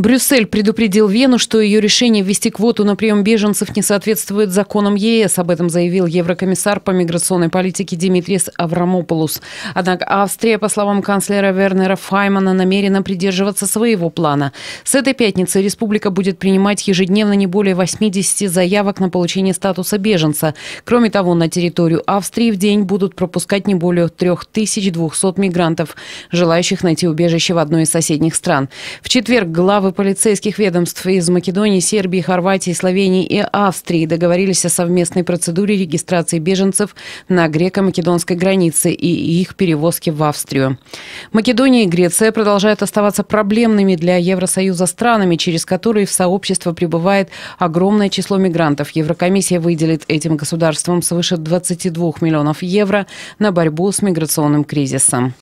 Брюссель предупредил Вену, что ее решение ввести квоту на прием беженцев не соответствует законам ЕС. Об этом заявил еврокомиссар по миграционной политике Димитрис Аврамополус. Однако Австрия, по словам канцлера Вернера Файмана, намерена придерживаться своего плана. С этой пятницы республика будет принимать ежедневно не более 80 заявок на получение статуса беженца. Кроме того, на территорию Австрии в день будут пропускать не более 3200 мигрантов, желающих найти убежище в одной из соседних стран. В четверг главы полицейских ведомств из Македонии, Сербии, Хорватии, Словении и Австрии договорились о совместной процедуре регистрации беженцев на греко-македонской границе и их перевозке в Австрию. Македония и Греция продолжают оставаться проблемными для Евросоюза странами, через которые в сообщество прибывает огромное число мигрантов. Еврокомиссия выделит этим государствам свыше 22 миллионов евро на борьбу с миграционным кризисом.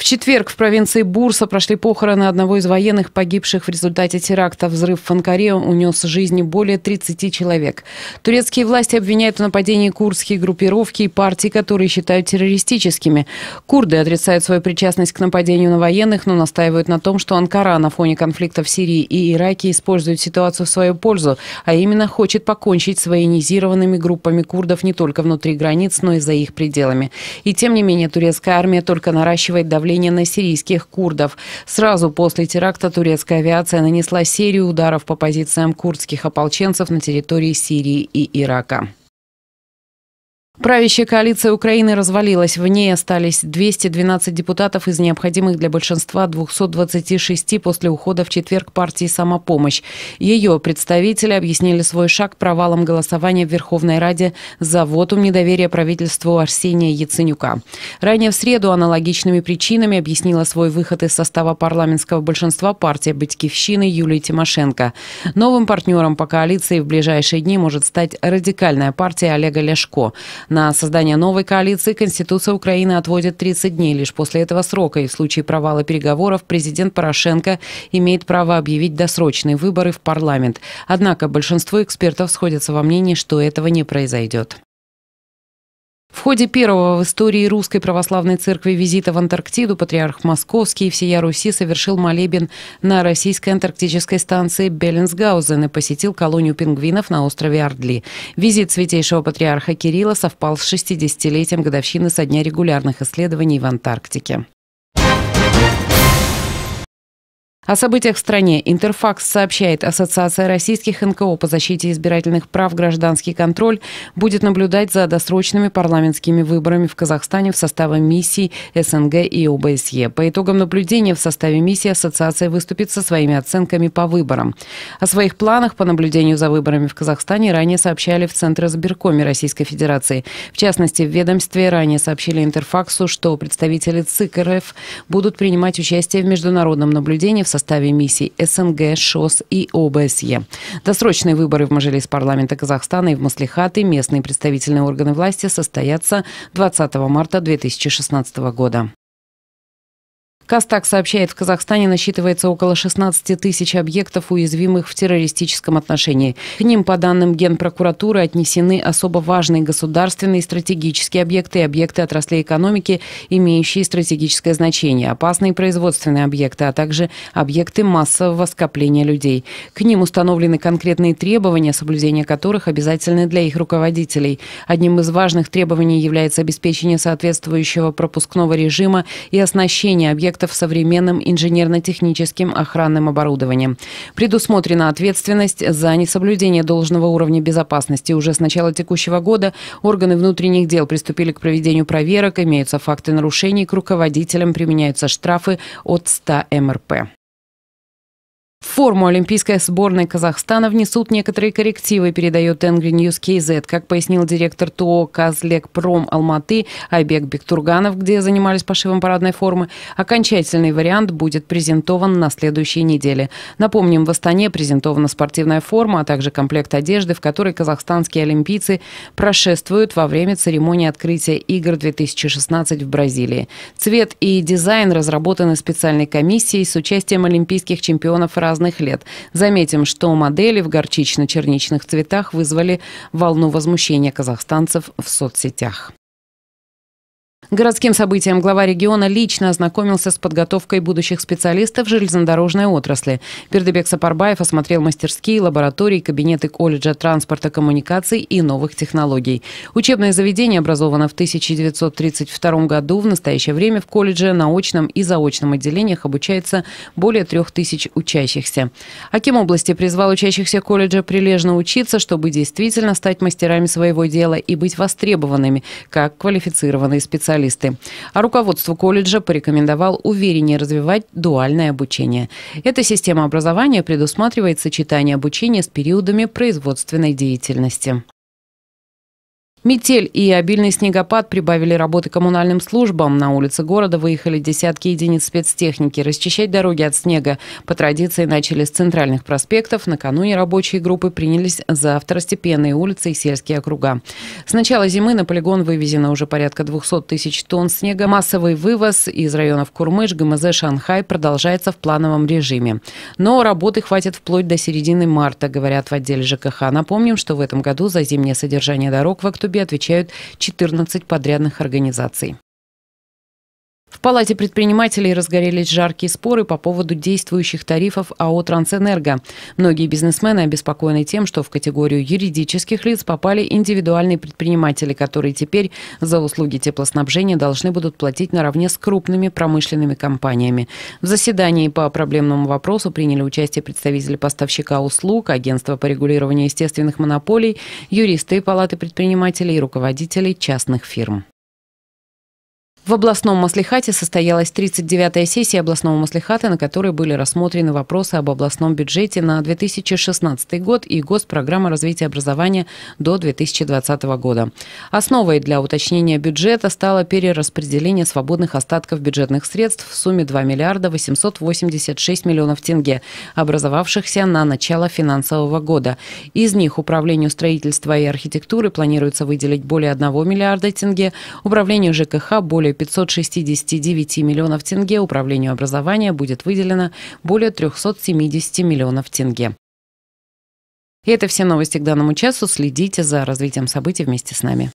В четверг в провинции Бурса прошли похороны одного из военных, погибших в результате теракта. Взрыв в Анкаре унес жизни более 30 человек. Турецкие власти обвиняют в нападении курдские группировки и партии, которые считают террористическими. Курды отрицают свою причастность к нападению на военных, но настаивают на том, что Анкара на фоне конфликта в Сирии и Ираке использует ситуацию в свою пользу, а именно хочет покончить с военизированными группами курдов не только внутри границ, но и за их пределами. И тем не менее турецкая армия только наращивает давление наступления на сирийских курдов. Сразу после теракта турецкая авиация нанесла серию ударов по позициям курдских ополченцев на территории Сирии и Ирака. Правящая коалиция Украины развалилась. В ней остались 212 депутатов из необходимых для большинства 226 после ухода в четверг партии «Самопомощь». Ее представители объяснили свой шаг провалом голосования в Верховной Раде за вотум недоверия правительству Арсения Яценюка. Ранее в среду аналогичными причинами объяснила свой выход из состава парламентского большинства партия «Батькивщины» Юлии Тимошенко. Новым партнером по коалиции в ближайшие дни может стать радикальная партия Олега Ляшко. На создание новой коалиции Конституция Украины отводит 30 дней лишь после этого срока, и в случае провала переговоров президент Порошенко имеет право объявить досрочные выборы в парламент. Однако большинство экспертов сходятся во мнении, что этого не произойдет. В ходе первого в истории Русской Православной Церкви визита в Антарктиду патриарх Московский и всея Руси совершил молебен на российской антарктической станции Беллинсгаузен и посетил колонию пингвинов на острове Ордли. Визит святейшего патриарха Кирилла совпал с 60-летием годовщины со дня регулярных исследований в Антарктике. О событиях в стране Интерфакс сообщает, Ассоциация российских НКО по защите избирательных прав «Гражданский контроль» будет наблюдать за досрочными парламентскими выборами в Казахстане в составе миссии СНГ и ОБСЕ. По итогам наблюдения в составе миссии Ассоциация выступит со своими оценками по выборам. О своих планах по наблюдению за выборами в Казахстане ранее сообщали в Центре избиркоме Российской Федерации. В частности, в ведомстве ранее сообщили Интерфаксу, что представители ЦИК РФ будут принимать участие в международном наблюдении в составе составе миссий СНГ, ШОС и ОБСЕ. Досрочные выборы в Мажилис парламента Казахстана и в Маслихаты местные представительные органы власти состоятся 20 марта 2016 года. Кастак сообщает, в Казахстане насчитывается около 16 тысяч объектов, уязвимых в террористическом отношении. К ним, по данным Генпрокуратуры, отнесены особо важные государственные стратегические объекты и объекты отраслей экономики, имеющие стратегическое значение, опасные производственные объекты, а также объекты массового скопления людей. К ним установлены конкретные требования, соблюдение которых обязательны для их руководителей. Одним из важных требований является обеспечение соответствующего пропускного режима и оснащение объектов объектов современным инженерно-техническим охранным оборудованием. Предусмотрена ответственность за несоблюдение должного уровня безопасности. Уже с начала текущего года органы внутренних дел приступили к проведению проверок, имеются факты нарушений, к руководителям применяются штрафы от 100 МРП. В форму Олимпийской сборной Казахстана внесут некоторые коррективы, передает Тенгри Ньюс КЗ. Как пояснил директор ТО «Казлек Пром Алматы» Айбек Бектурганов, где занимались пошивом парадной формы, окончательный вариант будет презентован на следующей неделе. Напомним, в Астане презентована спортивная форма, а также комплект одежды, в которой казахстанские олимпийцы прошествуют во время церемонии открытия игр 2016 в Бразилии. Цвет и дизайн разработаны специальной комиссией с участием олимпийских чемпионов России разных лет. Заметим, что модели в горчично-черничных цветах вызвали волну возмущения казахстанцев в соцсетях. Городским событиям глава региона лично ознакомился с подготовкой будущих специалистов железнодорожной отрасли. Бердебек Сапарбаев осмотрел мастерские, лаборатории, кабинеты колледжа транспорта, коммуникаций и новых технологий. Учебное заведение образовано в 1932 году. В настоящее время в колледже на очном и заочном отделениях обучается более трех тысяч учащихся. Аким области призвал учащихся колледжа прилежно учиться, чтобы действительно стать мастерами своего дела и быть востребованными, как квалифицированные специалисты специалисты. А руководство колледжа порекомендовал увереннее развивать дуальное обучение. Эта система образования предусматривает сочетание обучения с периодами производственной деятельности. Метель и обильный снегопад прибавили работы коммунальным службам. На улице города выехали десятки единиц спецтехники. Расчищать дороги от снега по традиции начали с центральных проспектов. Накануне рабочие группы принялись за второстепенные улицы и сельские округа. С начала зимы на полигон вывезено уже порядка 200 тысяч тонн снега. Массовый вывоз из районов Курмыш, ГМЗ, Шанхай продолжается в плановом режиме. Но работы хватит вплоть до середины марта, говорят в отделе ЖКХ. Напомним, что в этом году за зимнее содержание дорог в октябре Ютубе отвечают 14 подрядных организаций. В Палате предпринимателей разгорелись жаркие споры по поводу действующих тарифов АО «Трансэнерго». Многие бизнесмены обеспокоены тем, что в категорию юридических лиц попали индивидуальные предприниматели, которые теперь за услуги теплоснабжения должны будут платить наравне с крупными промышленными компаниями. В заседании по проблемному вопросу приняли участие представители поставщика услуг, агентства по регулированию естественных монополий, юристы Палаты предпринимателей и руководителей частных фирм. В областном маслихате состоялась 39-я сессия областного маслихата, на которой были рассмотрены вопросы об областном бюджете на 2016 год и госпрограмма развития образования до 2020 года. Основой для уточнения бюджета стало перераспределение свободных остатков бюджетных средств в сумме 2 миллиарда 886 миллионов тенге, образовавшихся на начало финансового года. Из них управлению строительства и архитектуры планируется выделить более 1 миллиарда тенге, управлению ЖКХ более 569 миллионов тенге управлению образования будет выделено более 370 миллионов тенге. И это все новости к данному часу. Следите за развитием событий вместе с нами.